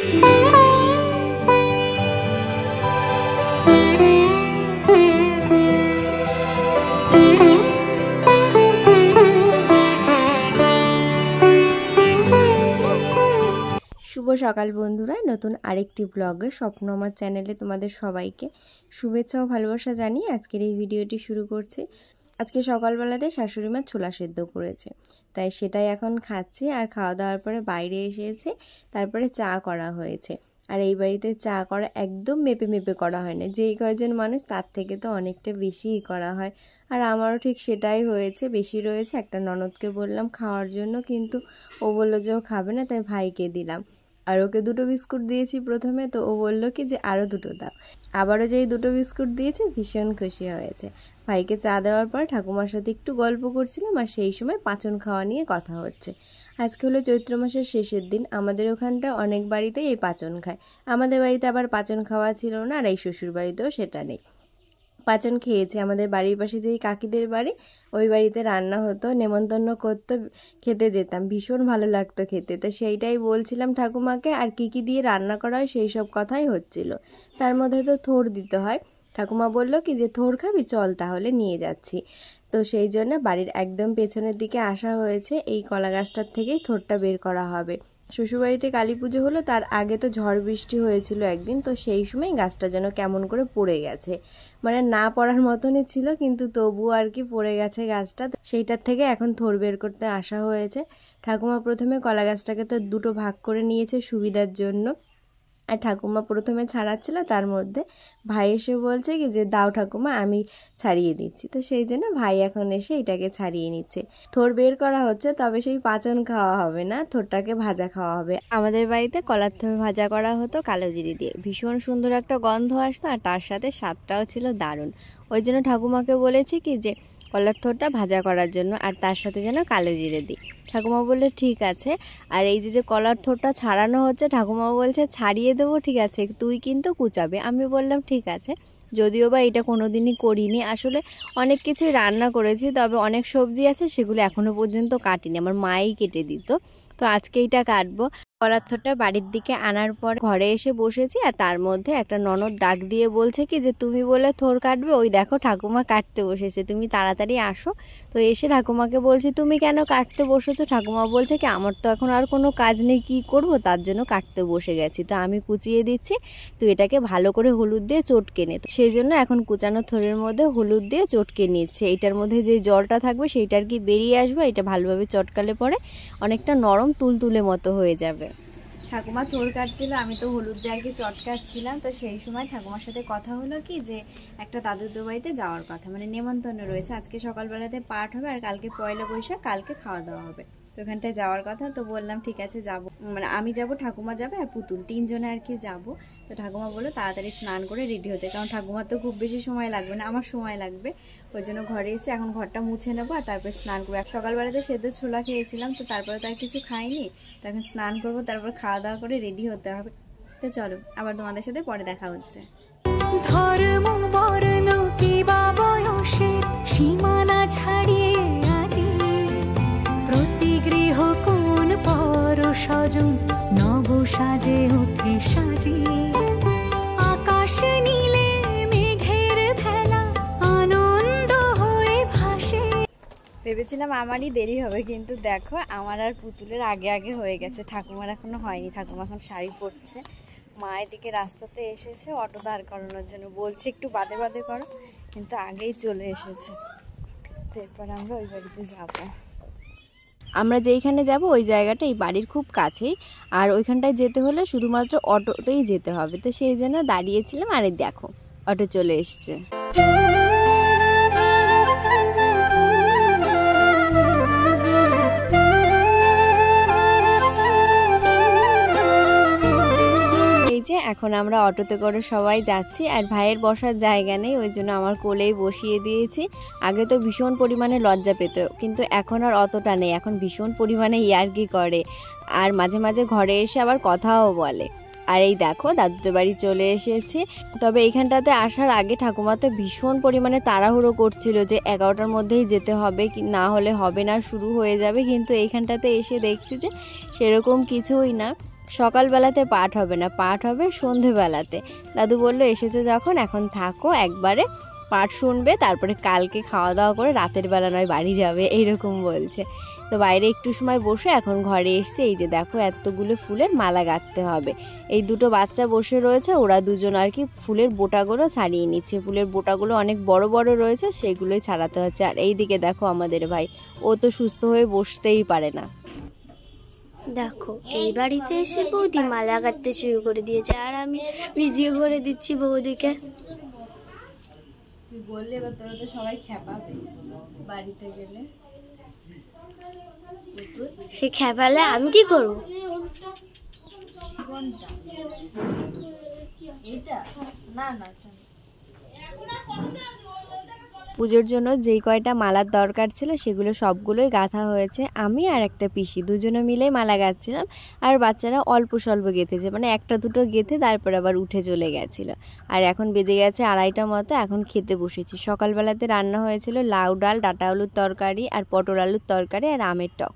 শুভ সকাল বন্ধুরা নতুন আরেকটি ব্লগে স্বপ্ন আমার চ্যানেলে তোমাদের সবাইকে শুভেচ্ছা ও ভালোবাসা জানিয়ে আজকের এই ভিডিওটি শুরু করছি আজকে সকালবেলাতে শাশুড়ি মা ছোলা সেদ্ধ করেছে তাই সেটাই এখন খাচ্ছি আর খাওয়া দাওয়ার পরে বাইরে এসেছে তারপরে চা করা হয়েছে আর এই বাড়িতে চা করা একদম মেপে মেপে করা হয় না যেই কয়জন মানুষ তার থেকে তো অনেকটা বেশিই করা হয় আর আমারও ঠিক সেটাই হয়েছে বেশি রয়েছে একটা ননদকে বললাম খাওয়ার জন্য কিন্তু ও বললো যে ও খাবে না তাই ভাইকে দিলাম আর ওকে দুটো বিস্কুট দিয়েছি প্রথমে তো ও বললো কি যে আরও দুটো দাও আবারও যেই দুটো বিস্কুট দিয়েছে ভীষণ খুশি হয়েছে ভাইকে চা দেওয়ার পর ঠাকুমার সাথে একটু গল্প করছিলাম আর সেই সময় পাচন খাওয়া নিয়ে কথা হচ্ছে আজকে হলো চৈত্র মাসের শেষের দিন আমাদের ওখানটা অনেক বাড়িতেই এই পাচন খায় আমাদের বাড়িতে আবার পাচন খাওয়া ছিল না আর এই শ্বশুর বাড়িতেও সেটা নেই পাচন খেয়েছি আমাদের বাড়ির পাশে যেই কাকিদের বাড়ি ওই বাড়িতে রান্না হতো নেমন্তন্ন করতো খেতে যেতাম ভীষণ ভালো লাগতো খেতে তো সেইটাই বলছিলাম ঠাকুমাকে আর কী কী দিয়ে রান্না করা হয় সেই সব কথাই হচ্ছিল তার মধ্যে তো থোর দিতে হয় ঠাকুমা বলল কি যে থোর খাবি চল তাহলে নিয়ে যাচ্ছি তো সেই জন্য বাড়ির একদম পেছনের দিকে আসা হয়েছে এই কলা গাছটার থেকেই থোরটা বের করা হবে শ্বশুরবাড়িতে কালী পুজো হলো তার আগে তো ঝড় বৃষ্টি হয়েছিল একদিন তো সেই সময় গাছটা যেন কেমন করে পড়ে গেছে মানে না পড়ার মতনই ছিল কিন্তু তবু আর কি পড়ে গেছে গাছটা সেইটার থেকে এখন থোর বের করতে আসা হয়েছে ঠাকুমা প্রথমে কলা গাছটাকে তো দুটো ভাগ করে নিয়েছে সুবিধার জন্য আর ঠাকুমা প্রথমে ছাড়াচ্ছিল তার মধ্যে ভাই এসে বলছে কি যে দাও ঠাকুমা আমি ছাড়িয়ে দিচ্ছি তো সেই জন্য ভাই এখন এসে এটাকে ছাড়িয়ে নিচ্ছে থোর বের করা হচ্ছে তবে সেই পাচন খাওয়া হবে না থোরটাকে ভাজা খাওয়া হবে আমাদের বাড়িতে কলার থোর ভাজা করা হতো কালোজিরি দিয়ে ভীষণ সুন্দর একটা গন্ধ আসতো আর তার সাথে স্বাদটাও ছিল দারুণ ওই জন্য ঠাকুমাকে বলেছি কি যে কলার থোরটা ভাজা করার জন্য আর তার সাথে যেন কালো জিরে দিই ঠাকুমা বললে ঠিক আছে আর এই যে যে কলার থোরটা ছাড়ানো হচ্ছে ঠাকুমা বলছে ছাড়িয়ে দেবো ঠিক আছে তুই কিন্তু কুচাবে আমি বললাম ঠিক আছে যদিও বা এটা কোনো দিনই করিনি আসলে অনেক কিছুই রান্না করেছি তবে অনেক সবজি আছে সেগুলো এখনও পর্যন্ত কাটিনি আমার মাই কেটে দিত তো আজকে এটা কাটবো পদার্থটা বাড়ির দিকে আনার পর ঘরে এসে বসেছি আর তার মধ্যে একটা ননদ ডাক দিয়ে বলছে কি যে তুমি বলে থোর কাটবে ওই দেখো ঠাকুমা কাটতে বসেছে তুমি তাড়াতাড়ি আসো তো এসে ঠাকুমাকে বলছি তুমি কেন কাটতে বসেছো ঠাকুমা বলছে কি আমার তো এখন আর কোনো কাজ নেই কী করবো তার জন্য কাটতে বসে গেছি তো আমি কুচিয়ে দিচ্ছি তো এটাকে ভালো করে হলুদ দিয়ে চটকে নে সেই জন্য এখন কুচানো থোরের মধ্যে হলুদ দিয়ে চটকে নিচ্ছে এটার মধ্যে যে জলটা থাকবে সেইটার কি বেরিয়ে আসবে এটা ভালোভাবে চটকালে পরে অনেকটা নরম তুলতুলে মতো হয়ে যাবে ঠাকুমা থোর কাটছিল আমি তো হলুদ দেয়ারকে চট কাটছিলাম তো সেই সময় ঠাকুমার সাথে কথা হলো কি যে একটা দাদুর দুবাইতে যাওয়ার কথা মানে নেমন্তন্ন রয়েছে আজকে সকালবেলাতে পাঠ হবে আর কালকে পয়লা বৈশাখ কালকে খাওয়া দাওয়া হবে তো ওখানটায় যাওয়ার কথা তো বললাম ঠিক আছে যাব মানে আমি যাব ঠাকুমা যাবে আর পুতুল তিনজনে আর কি যাব তো ঠাকুমা বললো তাড়াতাড়ি স্নান করে রেডি হতে কারণ ঠাকুমার তো খুব বেশি সময় লাগবে না আমার সময় লাগবে ওই জন্য ঘরে এসে এখন ঘরটা মুছে নেবো আর তারপরে স্নান করবো সকালবেলাতে সেদ্ধ ছোলা খেয়েছিলাম তো তারপরে তো আর কিছু খাইনি তো এখন স্নান করবো তারপর খাওয়া দাওয়া করে রেডি হতে হবে তো চলো আবার তোমাদের সাথে পরে দেখা হচ্ছে ধর্ম বর্ণ কি বাবা বয়সের সীমা নব সাজে ওকে আকাশে নীলে মেঘের ভেলা আনন্দ হয়ে ভাসে ভেবেছিলাম আমারই দেরি হবে কিন্তু দেখো আমার আর পুতুলের আগে আগে হয়ে গেছে ঠাকুমার এখনো হয়নি ঠাকুমা এখন শাড়ি পরছে মা এদিকে রাস্তাতে এসেছে অটো দাঁড় করানোর জন্য বলছে একটু বাদে বাদে করো কিন্তু আগেই চলে এসেছে তো এরপর আমরা ওই বাড়িতে যাবো আমরা যেইখানে যাব ওই জায়গাটা এই বাড়ির খুব কাছেই আর ওইখানটায় যেতে হলে শুধুমাত্র অটোতেই যেতে হবে তো সেই জন্য দাঁড়িয়েছিলাম আরে দেখো অটো চলে এসছে যে এখন আমরা অটোতে করে সবাই যাচ্ছি আর ভাইয়ের বসার জায়গা নেই ওই জন্য আমার কোলেই বসিয়ে দিয়েছি আগে তো ভীষণ পরিমাণে লজ্জা পেত কিন্তু এখন আর অতটা নেই এখন ভীষণ পরিমাণে ইয়ার্কি করে আর মাঝে মাঝে ঘরে এসে আবার কথাও বলে আর এই দেখো দাদুদের বাড়ি চলে এসেছি তবে এখানটাতে আসার আগে ঠাকুমা তো ভীষণ পরিমাণে তাড়াহুড়ো করছিল যে এগারোটার মধ্যেই যেতে হবে কি না হলে হবে না শুরু হয়ে যাবে কিন্তু এইখানটাতে এসে দেখছি যে সেরকম কিছুই না সকালবেলাতে পাঠ হবে না পাঠ হবে সন্ধেবেলাতে দাদু বলল এসেছো যখন এখন থাকো একবারে পাঠ শুনবে তারপরে কালকে খাওয়া দাওয়া করে রাতের বেলা নয় বাড়ি যাবে এইরকম বলছে তো বাইরে একটু সময় বসে এখন ঘরে এসছে এই যে দেখো এতগুলো ফুলের মালা গাঁথতে হবে এই দুটো বাচ্চা বসে রয়েছে ওরা দুজন আর কি ফুলের বোটাগুলো ছাড়িয়ে নিচ্ছে ফুলের বোটাগুলো অনেক বড় বড় রয়েছে সেগুলোই ছাড়াতে হচ্ছে আর এই দিকে দেখো আমাদের ভাই ও তো সুস্থ হয়ে বসতেই পারে না দেখো এই বাড়িতে এসে বৌদি মালা কাটতে শুরু করে দিয়েছে আর আমি ভিজিয়ে করে দিচ্ছি বৌদিকে সবাই সে খেপালে আমি কি করবো না না পুজোর জন্য যেই কয়টা মালার দরকার ছিল সেগুলো সবগুলোই গাঁথা হয়েছে আমি আর একটা পিসি দুজনে মিলে মালা গাছছিলাম আর বাচ্চারা অল্প স্বল্প গেঁথেছে মানে একটা দুটো গেঁথে তারপর আবার উঠে চলে গেছিলো আর এখন বেজে গেছে আড়াইটা মতো এখন খেতে বসেছি সকালবেলাতে রান্না হয়েছিল লাউ ডাল ডাটা আলুর তরকারি আর পটল আলুর তরকারি আর আমের টক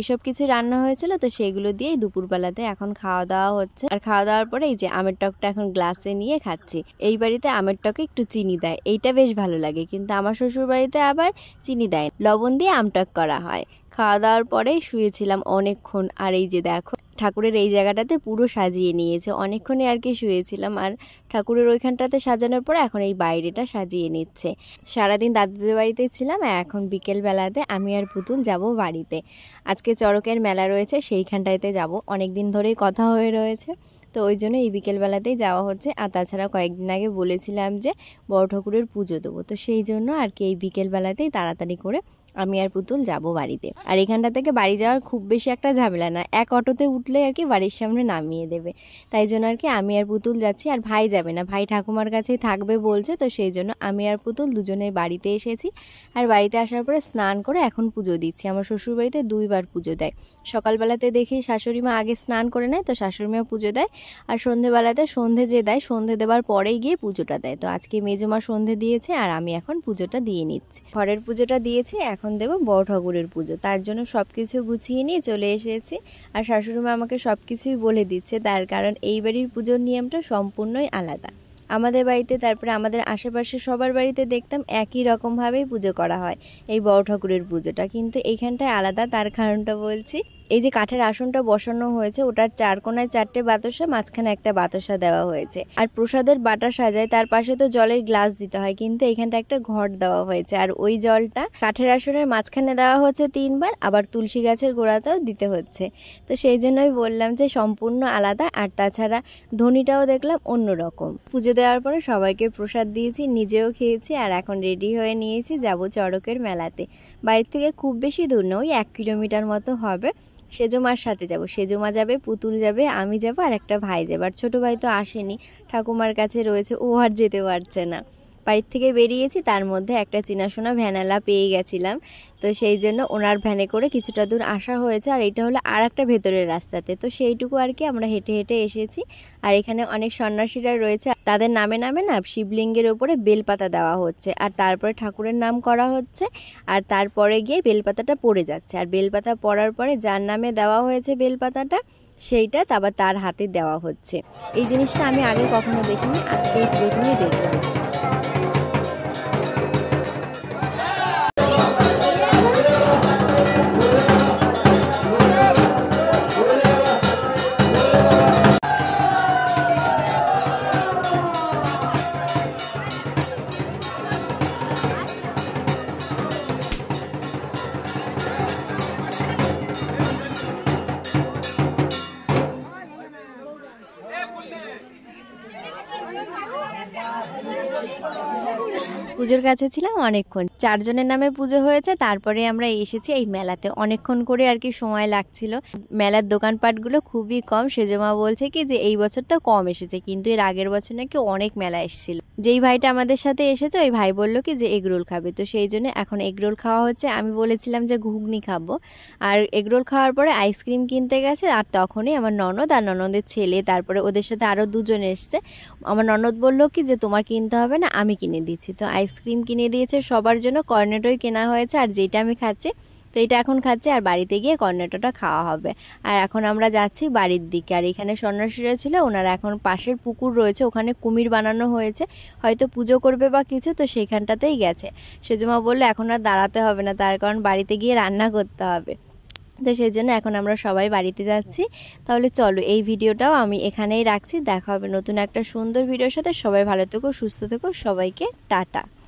এসব কিছু রান্না হয়েছিল তো সেগুলো দিয়েই দুপুরবেলাতে এখন খাওয়া দাওয়া হচ্ছে আর খাওয়া দাওয়ার পরে এই যে আমের টকটা এখন গ্লাসে নিয়ে খাচ্ছি এই বাড়িতে আমের টকে একটু চিনি দেয় এইটা বেশ ভালো লাগে কিন্তু আমার শ্বশুরবাড়িতে আবার চিনি দেয় লবণ দিয়ে আমটাক করা হয় খাওয়া দাওয়ার পরে শুয়েছিলাম অনেকক্ষণ আর এই যে দেখো ঠাকুরের এই জায়গাটাতে পুরো সাজিয়ে নিয়েছে অনেকক্ষণই আর কি শুয়েছিলাম আর ঠাকুরের ওইখানটাতে সাজানোর পর এখন এই বাইরেটা সাজিয়ে নিচ্ছে সারাদিন দাদুদের বাড়িতে ছিলাম এখন এখন বিকেলবেলাতে আমি আর পুতুল যাব বাড়িতে আজকে চরকের মেলা রয়েছে সেইখানটাতে যাব অনেক দিন ধরেই কথা হয়ে রয়েছে তো ওই জন্য এই বিকেলবেলাতেই যাওয়া হচ্ছে আর তাছাড়া কয়েকদিন আগে বলেছিলাম যে বড় ঠাকুরের পুজো দেবো তো সেই জন্য আর কি এই বিকেলবেলাতেই তাড়াতাড়ি করে আমি আর পুতুল যাব বাড়িতে আর এখানটা থেকে বাড়ি যাওয়ার খুব বেশি একটা ঝামেলা না এক অটোতে উঠলে আর কি বাড়ির সামনে নামিয়ে দেবে তাই জন্য আর কি আমি আর পুতুল যাচ্ছি আর ভাই যাবে না ভাই ঠাকুমার কাছেই থাকবে বলছে তো সেই জন্য আমি আর পুতুল দুজনে বাড়িতে এসেছি আর বাড়িতে আসার পরে স্নান করে এখন পুজো দিচ্ছি আমার শ্বশুরবাড়িতে দুইবার পুজো দেয় সকালবেলাতে দেখি শাশুড়ি মা আগে স্নান করে নেয় তো শাশুড়ি মা পুজো দেয় আর সন্ধেবেলাতে সন্ধে যে দেয় সন্ধে দেওয়ার পরেই গিয়ে পুজোটা দেয় তো আজকে মেজমা সন্ধে দিয়েছে আর আমি এখন পুজোটা দিয়ে নিচ্ছি ঘরের পুজোটা দিয়েছি এখন দেবো বড় ঠাকুরের পুজো তার জন্য সব কিছু গুছিয়ে নিয়ে চলে এসেছি আর শাশুড়িমা আমাকে সব কিছুই বলে দিচ্ছে তার কারণ এই বাড়ির পুজোর নিয়মটা সম্পূর্ণই আলাদা আমাদের বাড়িতে তারপরে আমাদের আশেপাশে সবার বাড়িতে দেখতাম একই রকমভাবেই পুজো করা হয় এই বড় ঠাকুরের পুজোটা কিন্তু এইখানটায় আলাদা তার কারণটা বলছি এই যে কাঠের আসনটা বসানো হয়েছে ওটার চার কোনায় চারটে বাতাসা মাঝখানে একটা বাতাসা দেওয়া হয়েছে আর প্রসাদের বাটা সাজায় তার পাশে তো জলের গ্লাস দিতে হয় কিন্তু এখানটা একটা ঘর দেওয়া হয়েছে আর ওই জলটা কাঠের আসনের মাঝখানে দেওয়া হচ্ছে তিনবার আবার তুলসী গাছের গোড়াতেও দিতে হচ্ছে তো সেই জন্যই বললাম যে সম্পূর্ণ আলাদা আর তাছাড়া ধ্বনিটাও দেখলাম অন্য রকম পুজো দেওয়ার পরে সবাইকে প্রসাদ দিয়েছি নিজেও খেয়েছি আর এখন রেডি হয়ে নিয়েছি যাব চড়কের মেলাতে বাড়ির থেকে খুব বেশি দূর না ওই এক কিলোমিটার মতো হবে সেজমার সাথে যাব সেজমা যাবে পুতুল যাবে আমি যাব আর একটা ভাই যাবে আর ছোটো ভাই তো আসেনি ঠাকুমার কাছে রয়েছে ও আর যেতে পারছে না বাড়ির থেকে বেরিয়েছি তার মধ্যে একটা চিনাশোনা ভ্যানালা পেয়ে গেছিলাম তো সেই জন্য ওনার ভ্যানে করে কিছুটা দূর আসা হয়েছে আর এটা হলো আর একটা ভেতরের রাস্তাতে তো সেইটুকু আর কি আমরা হেঁটে হেঁটে এসেছি আর এখানে অনেক সন্ন্যাসীরা রয়েছে তাদের নামে নামে না শিবলিঙ্গের ওপরে বেলপাতা দেওয়া হচ্ছে আর তারপরে ঠাকুরের নাম করা হচ্ছে আর তারপরে গিয়ে বেলপাতাটা পড়ে যাচ্ছে আর বেলপাতা পড়ার পরে যার নামে দেওয়া হয়েছে বেলপাতাটা সেইটা তারপর তার হাতে দেওয়া হচ্ছে এই জিনিসটা আমি আগে কখনো দেখিনি আজকে প্রথমে দেখলাম পুজোর কাছে ছিলাম অনেকক্ষণ চারজনের নামে পুজো হয়েছে তারপরে আমরা এসেছি এই মেলাতে অনেকক্ষণ করে আর কি সময় লাগছিল মেলার দোকানপাটগুলো খুবই কম সেজমা বলছে কি যে এই তো কম এসেছে কিন্তু এর আগের বছর নাকি অনেক মেলা এসেছিল যেই ভাইটা আমাদের সাথে এসেছে ওই ভাই বললো কি যে এগরোল খাবে তো সেই জন্য এখন এগরোল খাওয়া হচ্ছে আমি বলেছিলাম যে ঘুগনি খাবো আর এগরোল খাওয়ার পরে আইসক্রিম কিনতে গেছে আর তখনই আমার ননদ আর ননদের ছেলে তারপরে ওদের সাথে আরও দুজন এসছে আমার ননদ বললো কি যে তোমার কিনতে হবে না আমি কিনে দিচ্ছি তো আইস আইসক্রিম কিনে দিয়েছে সবার জন্য কর্নেটোই কেনা হয়েছে আর যেটা আমি খাচ্ছি তো এটা এখন খাচ্ছি আর বাড়িতে গিয়ে কর্নেটোটা খাওয়া হবে আর এখন আমরা যাচ্ছি বাড়ির দিকে আর এখানে সন্ন্যাসীরা ছিল ওনারা এখন পাশের পুকুর রয়েছে ওখানে কুমির বানানো হয়েছে হয়তো পুজো করবে বা কিছু তো সেখানটাতেই গেছে সেজমা বললো এখন আর দাঁড়াতে হবে না তার কারণ বাড়িতে গিয়ে রান্না করতে হবে তো সেই জন্য এখন আমরা সবাই বাড়িতে যাচ্ছি তাহলে চলো এই ভিডিওটাও আমি এখানেই রাখছি দেখা হবে নতুন একটা সুন্দর ভিডিওর সাথে সবাই ভালো থেকো সুস্থ থেকো সবাইকে টাটা